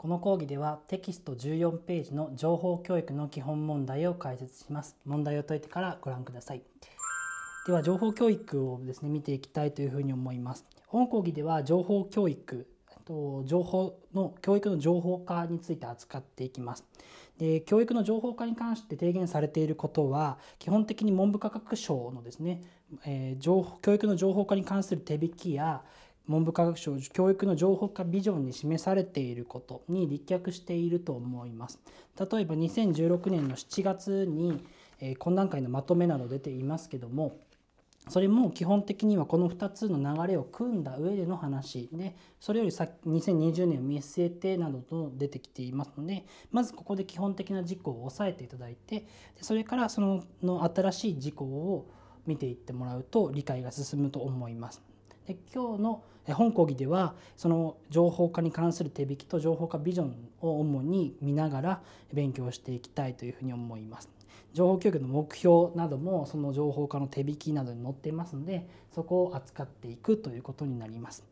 この講義ではテキスト14ページの情報教育の基本問題を解説します。問題を解いてからご覧ください。では情報教育をですね見ていきたいというふうに思います。本講義では情報教育と情報の教育の情報化について扱っていきます。で教育の情報化に関して提言されていることは基本的に文部科学省のですね、えー、情報教育の情報化に関する手引きや文部科学省教育の情報化ビジョンに示されていることに立脚していると思います。例えば2016年の7月に懇談会のまとめなど出ていますけどもそれも基本的にはこの2つの流れを組んだ上での話でそれよりさ2020年を見据えてなどと出てきていますのでまずここで基本的な事項を押さえていただいてそれからそのの新しい事項を見ていってもらうと理解が進むと思います。で今日の本講義ではその情報化に関する手引きと情報化ビジョンを主に見ながら勉強していきたいというふうに思います。情報教育の目標などもその情報化の手引きなどに載っていますのでそこを扱っていくということになります。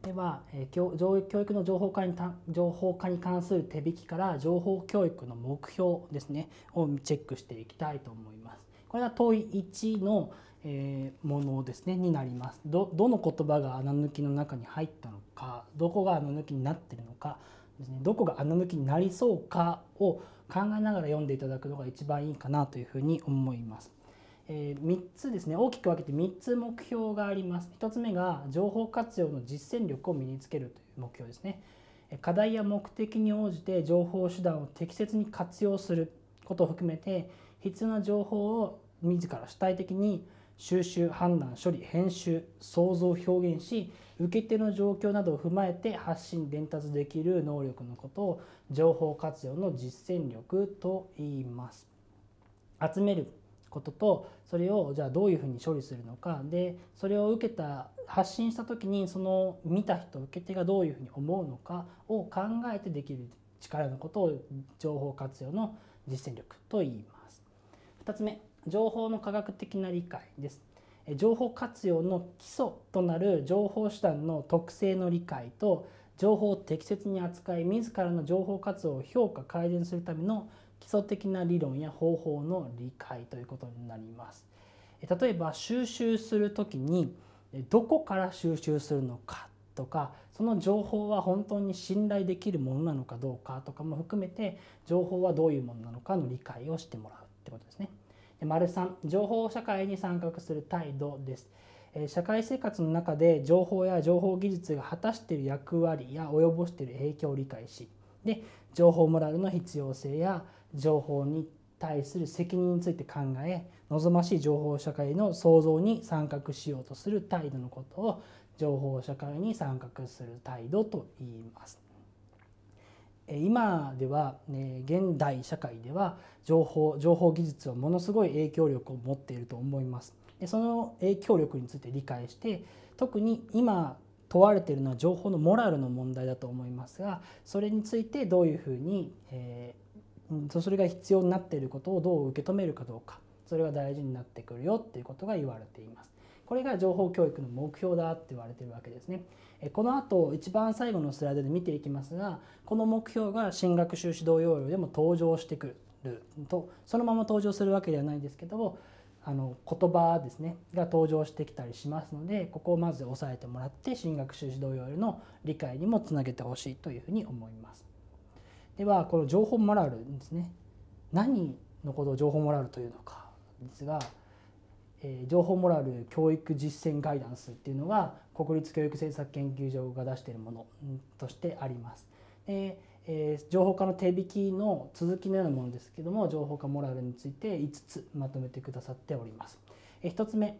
では、え教教育の情報化に情報化に関する手引きから情報教育の目標ですねをチェックしていきたいと思います。これは問い1のえー、ものですねになりますどどの言葉が穴抜きの中に入ったのかどこが穴抜きになってるのかですねどこが穴抜きになりそうかを考えながら読んでいただくのが一番いいかなというふうに思います。えー、3つですね大きく分けて3つ目標があります1つ目が情報活用の実践力を身につけるという目標ですね課題や目的に応じて情報手段を適切に活用することを含めて必要な情報を自ら主体的に収集判断処理編集想像表現し受け手の状況などを踏まえて発信伝達できる能力のことを情報活用の実践力と言います集めることとそれをじゃあどういうふうに処理するのかでそれを受けた発信した時にその見た人受け手がどういうふうに思うのかを考えてできる力のことを情報活用の実践力と言います2つ目情報の科学的な理解です情報活用の基礎となる情報手段の特性の理解と情報を適切に扱い自らの情報活用を評価改善するための基礎的な理論や方法の理解ということになります例えば収集する時にどこから収集するのかとかその情報は本当に信頼できるものなのかどうかとかも含めて情報はどういうものなのかの理解をしてもらうってことですね。丸3情報社会に参画する態度です。社会生活の中で情報や情報技術が果たしている役割や及ぼしている影響を理解しで情報モラルの必要性や情報に対する責任について考え望ましい情報社会の創造に参画しようとする態度のことを情報社会に参画する態度と言います。今では、ね、現代社会では情報情報技術はものすごい影響力を持っていると思います。でその影響力について理解して特に今問われているのは情報のモラルの問題だと思いますがそれについてどういうふうに、えー、それが必要になっていることをどう受け止めるかどうかそれが大事になってくるよっていうことが言われています。これが情報教育の目標だって言われてるわけですね。この後一番最後のスライドで見ていきますがこの目標が進学修士要領でも登場してくるとそのまま登場するわけではないんですけどもあの言葉ですねが登場してきたりしますのでここをまず押さえてもらって進学修士要領の理解にもつなげてほしいというふうに思います。ではこの情報モラルですね何のことを情報モラルというのかですがえー、情報モラル教育実践ガイダンスっていうのが国立教育政策研究所が出しているものとしてあります。でえー、情報化の手引きの続きのようなものですけども情報化モラルについて5つまとめてくださっております。えー、1つ目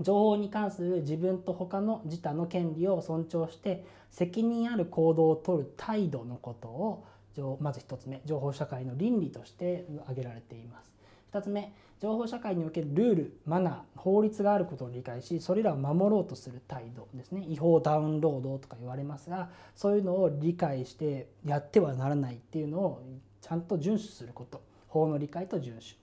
情報に関する自分と他の自他の権利を尊重して責任ある行動をとる態度のことをまず1つ目情報社会の倫理として挙げられています。2つ目情報社会におけるルールマナー法律があることを理解しそれらを守ろうとする態度ですね違法ダウンロードとか言われますがそういうのを理解してやってはならないっていうのをちゃんと遵守すること法の理解と遵守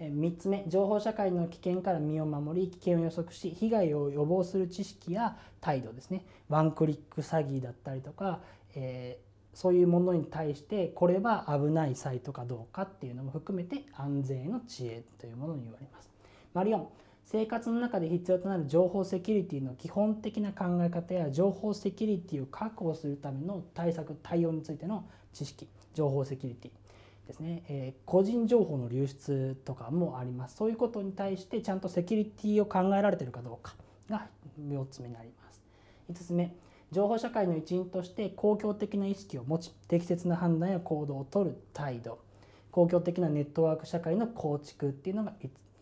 3つ目情報社会の危険から身を守り危険を予測し被害を予防する知識や態度ですねワンクリック詐欺だったりとか、えーそういうものに対してこれは危ないサイトかどうかっていうのも含めて安全への知恵というものに言われます。丸4生活の中で必要となる情報セキュリティの基本的な考え方や情報セキュリティを確保するための対策対応についての知識情報セキュリティですね、えー、個人情報の流出とかもありますそういうことに対してちゃんとセキュリティを考えられてるかどうかが4つ目になります5つ目情報社会の一員として公共的な意識を持ち適切な判断や行動をとる態度公共的なネットワーク社会の構築っていうのが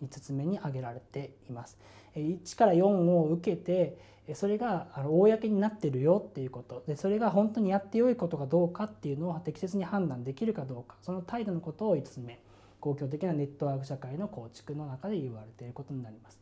5つ目に挙げられています。1から4を受けてそれが公になってるよっていうことでそれが本当にやってよいことかどうかっていうのを適切に判断できるかどうかその態度のことを5つ目公共的なネットワーク社会の構築の中で言われていることになります。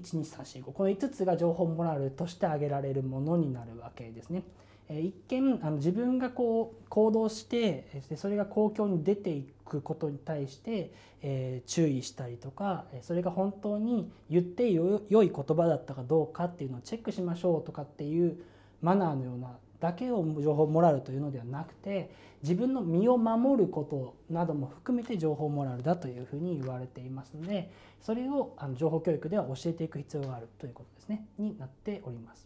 12345この5つが情報モラルとして挙げられるものになるわけですね。一見あの自分がこう行動してそれが公共に出ていくことに対して、えー、注意したりとかそれが本当に言ってよい言葉だったかどうかっていうのをチェックしましょうとかっていうマナーのようなだけを情報モラルというのではなくて自分の身を守ることなども含めて情報モラルだというふうに言われていますのでそれをあの情報教育では教えていく必要があるということですねになっております。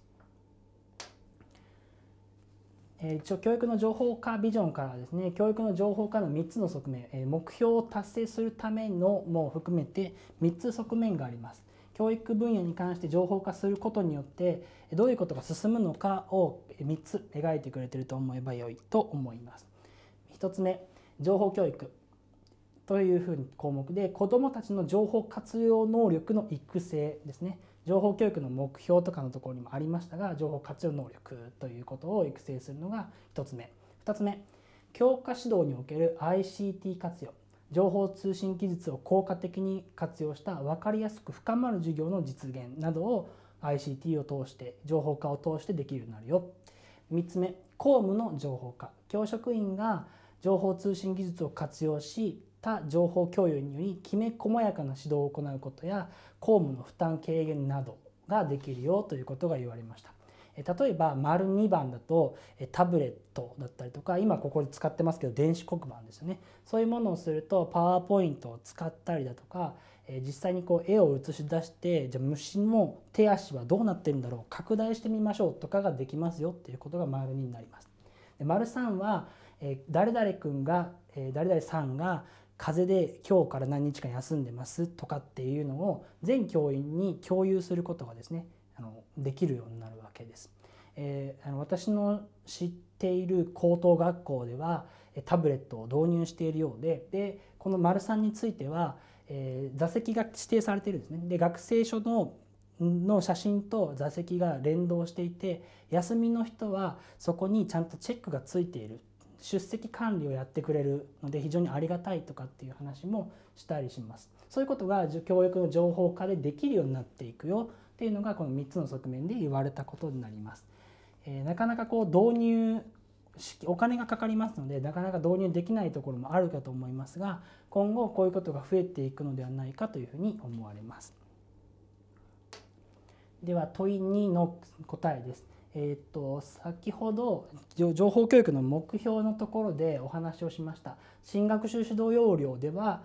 一応教育の情報化ビジョンからですね教育の情報化の3つの側面目標を達成するためのも含めて3つ側面があります教育分野に関して情報化することによってどういうことが進むのかを3つ描いてくれてると思えば良いと思います。1つ目情報教育というふうに項目で子どもたちの情報活用能力の育成ですね情報教育の目標とかのところにもありましたが情報活用能力ということを育成するのが1つ目2つ目教科指導における ICT 活用情報通信技術を効果的に活用した分かりやすく深まる授業の実現などを ICT を通して情報化を通してできるようになるよ3つ目公務の情報化教職員が情報通信技術を活用し他情報共有によりきめ細やかな指導を行うことや公務の負担軽減などができるよということが言われました例えば丸2番だとタブレットだったりとか今ここで使ってますけど電子黒板ですよねそういうものをするとパワーポイントを使ったりだとか実際にこう絵を映し出してじゃあ虫の手足はどうなってるんだろう拡大してみましょうとかができますよっていうことが丸になります。で丸3は、え誰々君が、え誰々さんが風邪で今日から何日間休んでますとかっていうのを全教員に共有することがですねあのできるようになるわけです。えー、あの私の知っている高等学校ではタブレットを導入しているようででこの丸3についてはえー、座席が指定されてるんですね。で学生書のの写真と座席が連動していて休みの人はそこにちゃんとチェックがついている出席管理をやってくれるので非常にありがたいとかっていう話もしたりしますそういうことが教育の情報化でできるようになっていくよっていうのがこの3つの側面で言われたことになります、えなかなかこう導入お金がかかりますのでなかなか導入できないところもあるかと思いますが今後こういうことが増えていくのではないかというふうに思われます。では問い2の答えです。えー、っと先ほど情報教育の目標のところでお話をしました進学習指導要領では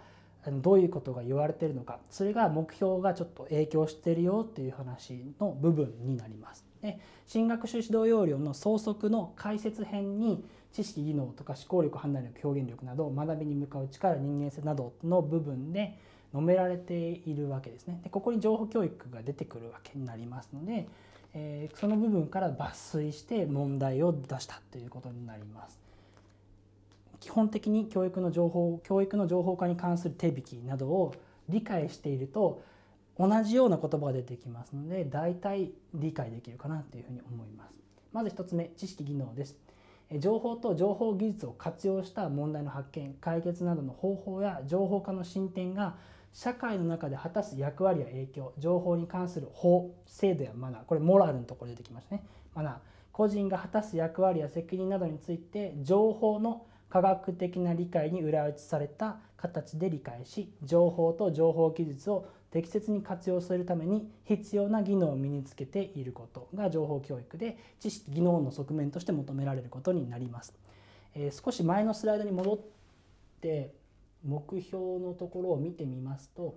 どういうことが言われてるのかそれが目標がちょっと影響してるよっていう話の部分になります。で新学習指導要領の総則の解説編に知識技能とか思考力判断力表現力など学びに向かう力人間性などの部分で述べられているわけですね。でここに情報教育が出てくるわけになりますので、えー、その部分から抜粋して問題を出したということになります。基本的に教育の情報教育の情報化に関する手引きなどを理解していると同じような言葉が出てきますので大体理解できるかなというふうに思います。まず1つ目知識技能です情報と情報技術を活用した問題の発見解決などの方法や情報化の進展が社会の中で果たす役割や影響情報に関する法制度やマナーこれモラルのところ出てきましたねマナー個人が果たす役割や責任などについて情報の科学的な理解に裏打ちされた形で理解し情報と情報技術を適切に活用するために必要な技能を身につけていることが情報教育で知識技能の側面として求められることになります、えー、少し前のスライドに戻って目標のところを見てみますと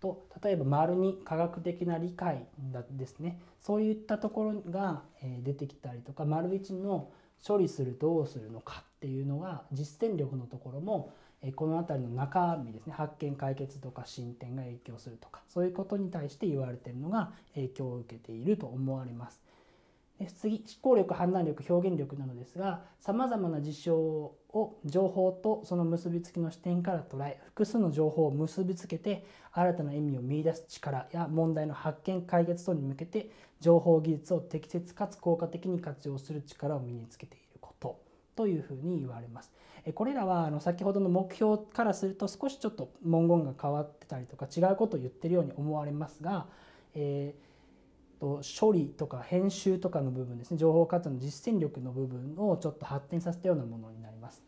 と例えば丸に科学的な理解ですねそういったところが出てきたりとか丸1の処理するどうするのかっていうのが実践力のところもこの辺りの中身ですね発見解決とか進展が影響するとかそういうことに対して言われてるのが影響を受けていると思われます。次思考力判断力表現力なのですがさまざまな事象を情報とその結びつきの視点から捉え複数の情報を結びつけて新たな意味を見いだす力や問題の発見解決等に向けて情報技術を適切かつ効果的に活用する力を身につけていることというふうに言われます。これらはあの先ほどの目標からすると少しちょっと文言が変わってたりとか違うことを言ってるように思われますが、えー、と処理とか編集とかの部分ですね情報活用の実践力の部分をちょっと発展させたようなものになります。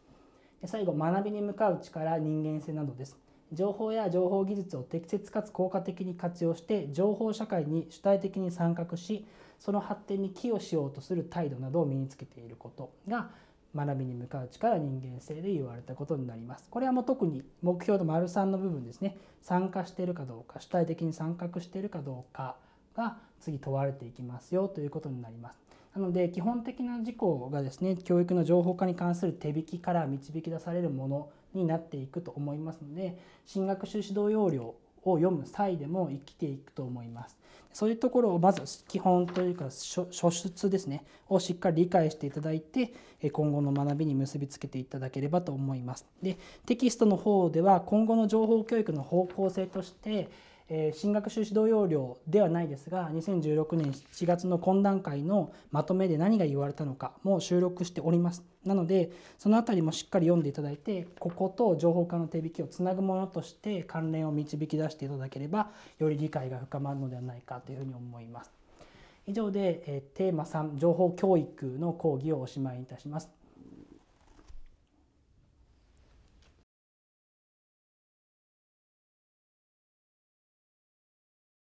で最後学びに向かう力人間性などです。情報や情報技術を適切かつ効果的に活用して情報社会に主体的に参画しその発展に寄与しようとする態度などを身につけていることが学びに向かう力人間性で言われたことになります。これはもう特に目標の丸3の部分ですね参加しているかどうか主体的に参画しているかどうかが次問われていきますよということになります。なので基本的な事項がですね教育の情報化に関する手引きから導き出されるものになっていくと思いますので進学修士導要領を読む際でも生きていくと思います。そういうところをまず基本というか初出ですねをしっかり理解していただいて今後の学びに結びつけていただければと思います。でテキストの方では今後の情報教育の方向性としてえ進学修士同様料ではないですが2016年7月の懇談会のまとめで何が言われたのかも収録しておりますなのでその辺りもしっかり読んでいただいてここと情報化の手引きをつなぐものとして関連を導き出していただければより理解が深まるのではないかというふうに思います以上で、えテーマ3情報教育の講義をおしまいいたします